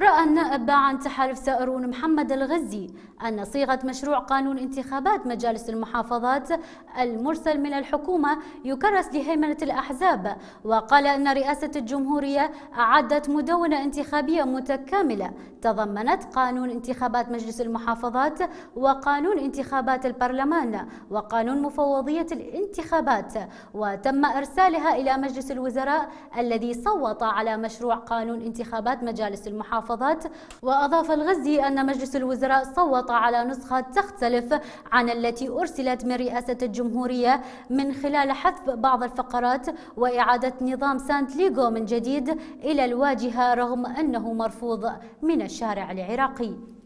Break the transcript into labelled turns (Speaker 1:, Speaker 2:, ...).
Speaker 1: رأى النائب عن تحالف سائرون محمد الغزي أن صيغة مشروع قانون انتخابات مجالس المحافظات المرسل من الحكومة يكرس لهيمنة الأحزاب وقال أن رئاسة الجمهورية أعدت مدونة انتخابية متكاملة تضمنت قانون انتخابات مجلس المحافظات وقانون انتخابات البرلمان وقانون مفوضية الانتخابات وتم إرسالها إلى مجلس الوزراء الذي صوت على مشروع قانون انتخابات مجالس المحافظات المحافظات وأضاف الغزي أن مجلس الوزراء صوت على نسخة تختلف عن التي أرسلت من رئاسة الجمهورية من خلال حذف بعض الفقرات وإعادة نظام سانت ليغو من جديد إلى الواجهة رغم أنه مرفوض من الشارع العراقي